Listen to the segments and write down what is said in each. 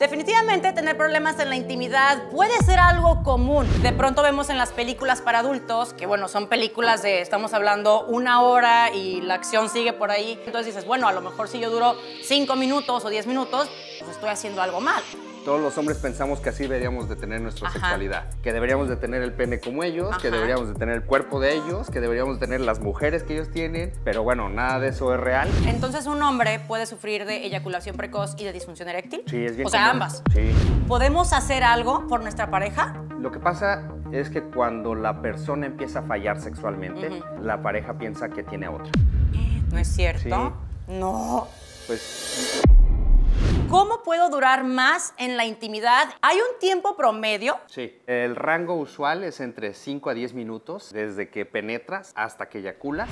Definitivamente tener problemas en la intimidad puede ser algo común. De pronto vemos en las películas para adultos, que bueno, son películas de, estamos hablando una hora y la acción sigue por ahí. Entonces dices, bueno, a lo mejor si yo duro cinco minutos o diez minutos, pues estoy haciendo algo mal todos los hombres pensamos que así deberíamos de tener nuestra sexualidad, que deberíamos de tener el pene como ellos, que deberíamos de tener el cuerpo de ellos, que deberíamos de tener las mujeres que ellos tienen, pero bueno, nada de eso es real. Entonces un hombre puede sufrir de eyaculación precoz y de disfunción eréctil. Sí, es bien. O sea, ambas. Sí. ¿Podemos hacer algo por nuestra pareja? Lo que pasa es que cuando la persona empieza a fallar sexualmente, la pareja piensa que tiene a otra. Eh, no es cierto. No. Pues... ¿Cómo puedo durar más en la intimidad? ¿Hay un tiempo promedio? Sí, el rango usual es entre 5 a 10 minutos desde que penetras hasta que eyaculas.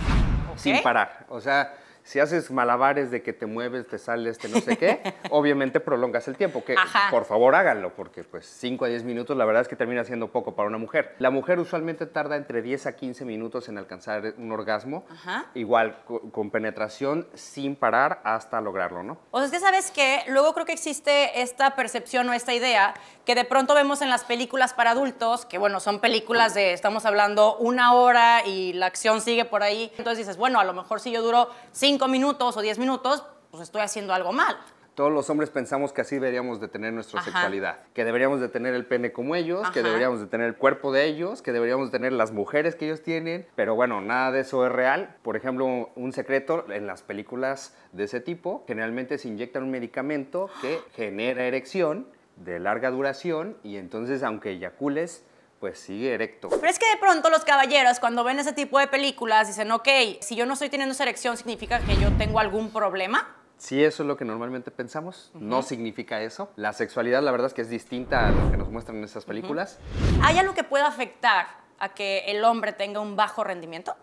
Sin parar. O sea, si haces malabares de que te mueves, te sales, te no sé qué, obviamente prolongas el tiempo, que Ajá. por favor háganlo, porque pues 5 a 10 minutos la verdad es que termina siendo poco para una mujer. La mujer usualmente tarda entre 10 a 15 minutos en alcanzar un orgasmo, igual con, penetración sin parar hasta lograrlo, ¿no? O sea, sabes que luego creo que existe esta percepción o esta idea que de pronto vemos en las películas para adultos, que bueno, son películas de, estamos hablando una hora y la acción sigue por ahí, entonces dices, bueno, a lo mejor si yo duro 5 minutos o diez minutos, pues estoy haciendo algo mal. Todos los hombres pensamos que así deberíamos de tener nuestra sexualidad, que deberíamos de tener el pene como ellos, que deberíamos de tener el cuerpo de ellos, que deberíamos tener las mujeres que ellos tienen, pero bueno, nada de eso es real. Por ejemplo, un secreto en las películas de ese tipo, generalmente se inyecta un medicamento que genera erección de larga duración y entonces aunque eyacules pues sigue erecto. Pero es que de pronto los caballeros cuando ven ese tipo de películas dicen, ok, si yo no estoy teniendo esa erección, ¿significa que yo tengo algún problema? Sí, eso es lo que normalmente pensamos, no significa eso. La sexualidad la verdad es que es distinta a lo que nos muestran en esas películas. ¿Hay algo que pueda afectar a que el hombre tenga un bajo rendimiento?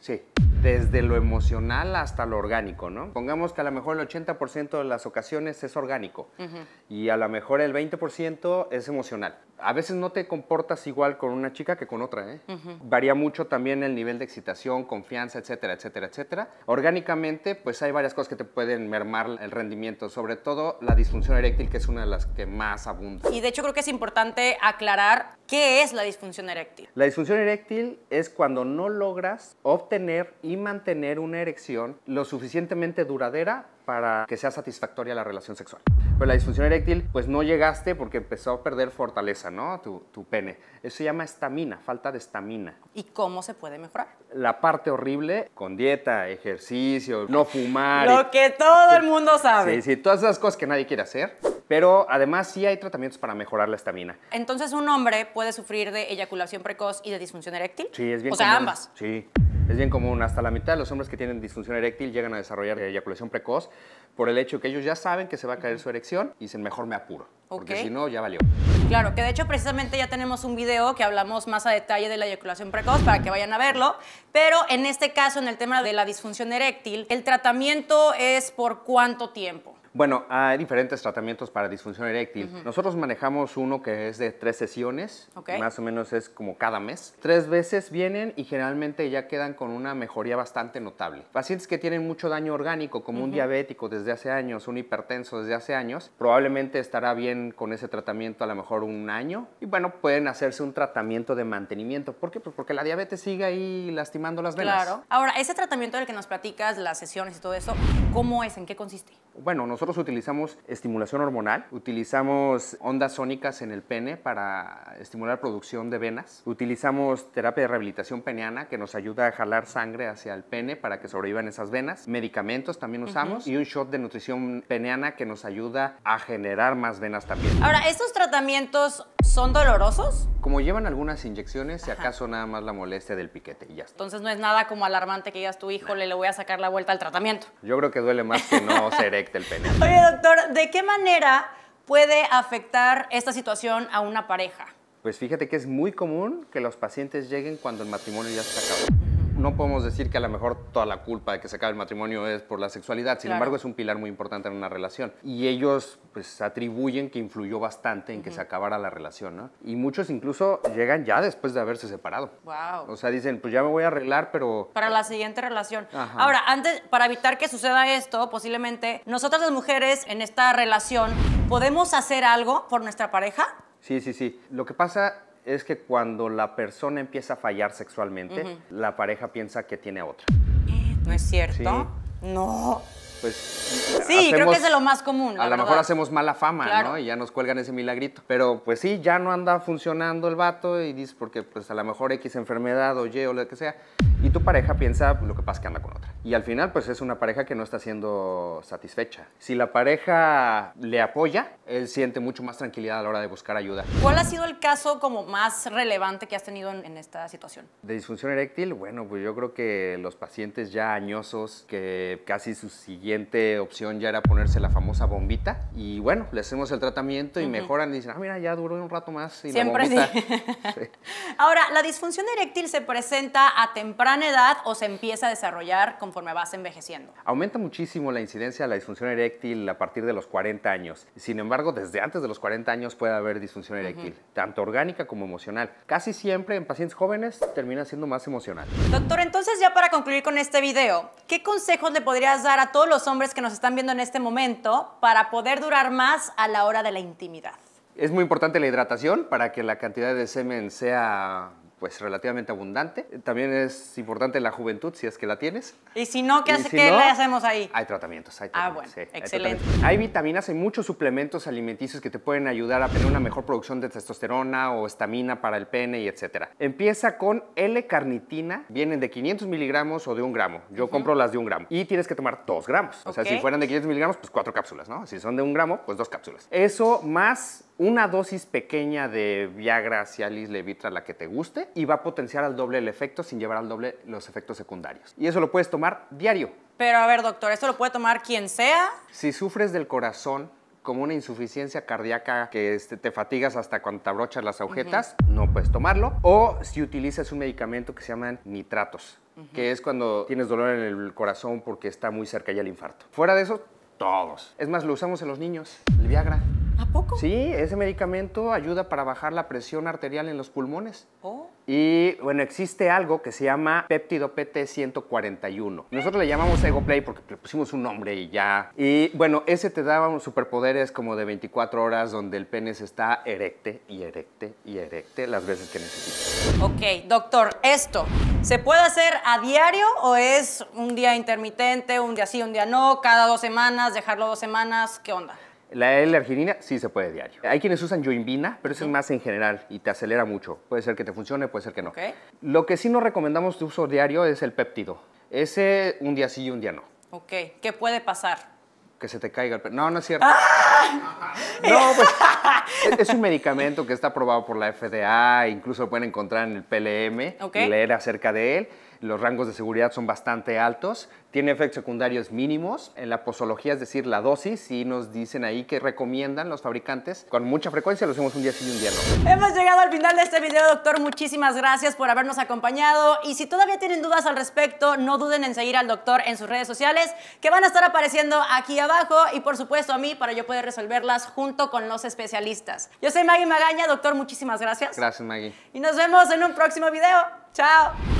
Sí, desde lo emocional hasta lo orgánico, ¿no? Pongamos que a lo mejor el 80% de las ocasiones es orgánico y a lo mejor el 20% es emocional a veces no te comportas igual con una chica que con otra. ¿eh? Varía mucho también el nivel de excitación, confianza, etcétera, etcétera, etcétera. Orgánicamente, pues hay varias cosas que te pueden mermar el rendimiento, sobre todo la disfunción eréctil, que es una de las que más abunda. Y de hecho creo que es importante aclarar qué es la disfunción eréctil. La disfunción eréctil es cuando no logras obtener y mantener una erección lo suficientemente duradera para que sea satisfactoria la relación sexual. Pero la disfunción eréctil, pues no llegaste porque empezó a perder fortaleza, ¿no? Tu, pene. Eso se llama estamina, falta de estamina. ¿Y cómo se puede mejorar? La parte horrible, con dieta, ejercicio, no fumar. Lo que todo el mundo sabe. Sí, sí, todas esas cosas que nadie quiere hacer. Pero además sí hay tratamientos para mejorar la estamina. Entonces, ¿un hombre puede sufrir de eyaculación precoz y de disfunción eréctil? Sí, es bien O sea, ambas. Sí. Es bien común, hasta la mitad de los hombres que tienen disfunción eréctil llegan a desarrollar eyaculación precoz por el hecho que ellos ya saben que se va a caer su erección y dicen, mejor me apuro, porque si no, ya valió. Claro, que de hecho precisamente ya tenemos un video que hablamos más a detalle de la eyaculación precoz para que vayan a verlo, pero en este caso, en el tema de la disfunción eréctil, ¿el tratamiento es por cuánto tiempo? Bueno, hay diferentes tratamientos para disfunción eréctil. Nosotros manejamos uno que es de tres sesiones, más o menos es como cada mes. Tres veces vienen y generalmente ya quedan con una mejoría bastante notable. Pacientes que tienen mucho daño orgánico, como un diabético desde hace años, un hipertenso desde hace años, probablemente estará bien con ese tratamiento a lo mejor un año. Y bueno, pueden hacerse un tratamiento de mantenimiento. ¿Por qué? Pues porque la diabetes sigue ahí lastimando las venas. Claro. Ahora, ese tratamiento del que nos platicas, las sesiones y todo eso, ¿cómo es? ¿En qué consiste? Bueno, nosotros nosotros utilizamos estimulación hormonal, utilizamos ondas sónicas en el pene para estimular producción de venas, utilizamos terapia de rehabilitación peniana que nos ayuda a jalar sangre hacia el pene para que sobrevivan esas venas, medicamentos también usamos y un shot de nutrición peniana que nos ayuda a generar más venas también. Ahora, ¿estos tratamientos son dolorosos? Como llevan algunas inyecciones, si acaso nada más la molestia del piquete y ya está. Entonces no es nada como alarmante que digas tu hijo, le, le voy a sacar la vuelta al tratamiento. Yo creo que duele más que no se erecte el pene. Oye, doctor, ¿de qué manera puede afectar esta situación a una pareja? Pues fíjate que es muy común que los pacientes lleguen cuando el matrimonio ya está acabado no podemos decir que a lo mejor toda la culpa de que se acabe el matrimonio es por la sexualidad, sin embargo es un pilar muy importante en una relación. Y ellos pues atribuyen que influyó bastante en que se acabara la relación, Y muchos incluso llegan ya después de haberse separado. Wow. O sea, dicen, pues ya me voy a arreglar, pero... Para la siguiente relación. Ahora, antes, para evitar que suceda esto, posiblemente, nosotras las mujeres en esta relación, ¿podemos hacer algo por nuestra pareja? Sí, sí, sí. Lo que pasa es que cuando la persona empieza a fallar sexualmente, la pareja piensa que tiene a otra. ¿No es cierto? No. Pues, sí, creo que es de lo más común. A lo mejor hacemos mala fama, ¿no? Y ya nos cuelgan ese milagrito. Pero pues sí, ya no anda funcionando el vato y dices porque pues a lo mejor X enfermedad o Y o lo que sea. Y tu pareja piensa pues, lo que pasa es que anda con otra. Y al final, pues es una pareja que no está siendo satisfecha. Si la pareja le apoya, él siente mucho más tranquilidad a la hora de buscar ayuda. ¿Cuál ha sido el caso como más relevante que has tenido en, esta situación? De disfunción eréctil, bueno, pues yo creo que los pacientes ya añosos, que casi su siguiente opción ya era ponerse la famosa bombita. Y bueno, le hacemos el tratamiento y mejoran y dicen, ah, mira, ya duró un rato más. Y Siempre la sí. sí. Ahora, ¿la disfunción eréctil se presenta a temprana edad o se empieza a desarrollar con vas envejeciendo. Aumenta muchísimo la incidencia de la disfunción eréctil a partir de los 40 años. Sin embargo, desde antes de los 40 años puede haber disfunción eréctil, tanto orgánica como emocional. Casi siempre en pacientes jóvenes termina siendo más emocional. Doctor, entonces ya para concluir con este video, ¿qué consejos le podrías dar a todos los hombres que nos están viendo en este momento para poder durar más a la hora de la intimidad? Es muy importante la hidratación para que la cantidad de semen sea pues relativamente abundante. También es importante la juventud si es que la tienes. Y si no, ¿qué, hacemos ahí? Hay tratamientos, hay Ah, bueno, excelente. Hay, vitaminas, hay muchos suplementos alimenticios que te pueden ayudar a tener una mejor producción de testosterona o estamina para el pene y etcétera. Empieza con L-carnitina, vienen de 500 miligramos o de un gramo. Yo compro las de un gramo y tienes que tomar dos gramos. O sea, si fueran de 500 miligramos, pues cuatro cápsulas, ¿no? Si son de un gramo, pues dos cápsulas. Eso más una dosis pequeña de Viagra, Cialis, Levitra, la que te guste, y va a potenciar al doble el efecto sin llevar al doble los efectos secundarios. Y eso lo puedes tomar diario. Pero a ver, doctor, ¿eso lo puede tomar quien sea? Si sufres del corazón, como una insuficiencia cardíaca que este, te fatigas hasta cuando te abrochas las agujetas, no puedes tomarlo. O si utilizas un medicamento que se llaman nitratos, que es cuando tienes dolor en el corazón porque está muy cerca ya el infarto. Fuera de eso, todos. Es más, lo usamos en los niños, el Viagra. Sí, ese medicamento ayuda para bajar la presión arterial en los pulmones. Oh. Y bueno, existe algo que se llama péptido PT141. Nosotros le llamamos EgoPlay porque le pusimos un nombre y ya. Y bueno, ese te daba superpoderes como de 24 horas donde el pene está erecte y erecte y erecte las veces que necesitas. Ok, doctor, esto, ¿se puede hacer a diario o es un día intermitente, un día sí, un día no, cada dos semanas, dejarlo dos semanas? ¿Qué onda? La L-arginina sí se puede diario. Hay quienes usan yoimbina, pero eso es más en general y te acelera mucho. Puede ser que te funcione, puede ser que no. Lo que sí nos recomendamos de uso diario es el péptido. Ese un día sí y un día no. Ok, ¿qué puede pasar? que se te caiga el No, no es cierto. Ah. No, pues es un medicamento que está aprobado por la FDA, incluso lo pueden encontrar en el PLM, y leer acerca de él los rangos de seguridad son bastante altos, tiene efectos secundarios mínimos. En la posología, es decir, la dosis, Y nos dicen ahí que recomiendan los fabricantes con mucha frecuencia, lo hacemos un día sí y un día no. Hemos llegado al final de este video, doctor. Muchísimas gracias por habernos acompañado. Y si todavía tienen dudas al respecto, no duden en seguir al doctor en sus redes sociales, que van a estar apareciendo aquí abajo y por supuesto a mí para yo poder resolverlas junto con los especialistas. Yo soy Maggie Magaña, doctor, muchísimas gracias. Gracias, Maggie. Y nos vemos en un próximo video. Chao.